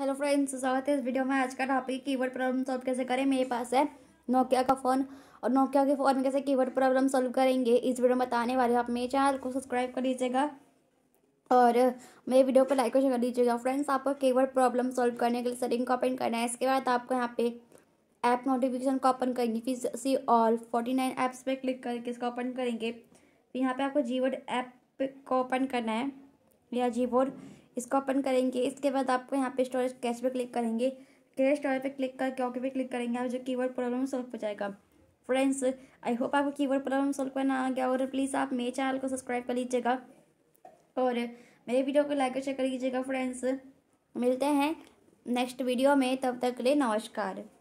hello friends स्वागत है इस वीडियो में आज का टॉपिक कीवर्ड प्रॉब्लम सॉल्व कैसे करें मेरे पास है नोकिया का फ़ोन और नोकिया के फ़ोन में कैसे कीवर्ड प्रॉब्लम सॉल्व करेंगे इस वीडियो में बताने वाले आप मेरे चैनल को सब्सक्राइब कर लीजिएगा और मेरे वीडियो को लाइक और शेयर कर दीजिएगा फ्रेंड्स आपको कीवर्ड प्रॉब्लम सॉल्व करने के लिए सेटिंग को ओपन करना है इसके बाद आपको यहाँ पे ऐप नोटिफिकेशन को ओपन करेंगे फिर see all forty nine apps पर क्लिक करके इसको ओपन करेंगे फिर यहाँ पर आपको जीवर्ड ऐप को ओपन करना है या जीवर्ड इसको ओपन करेंगे इसके बाद आपको यहाँ पे स्टोरेज कैश पे क्लिक करेंगे कैश स्टोरेज पे क्लिक करके ओके पे क्लिक करेंगे आप जो कीवर्ड प्रॉब्लम सॉल्व हो जाएगा फ्रेंड्स आई होप आपको कीवर्ड प्रॉब्लम सॉल्व करना आ गया और प्लीज़ आप मेरे चैनल को सब्सक्राइब कर लीजिएगा और मेरे वीडियो को लाइक और शेयर कर लीजिएगा फ्रेंड्स मिलते हैं नेक्स्ट वीडियो में तब तक के लिए नमस्कार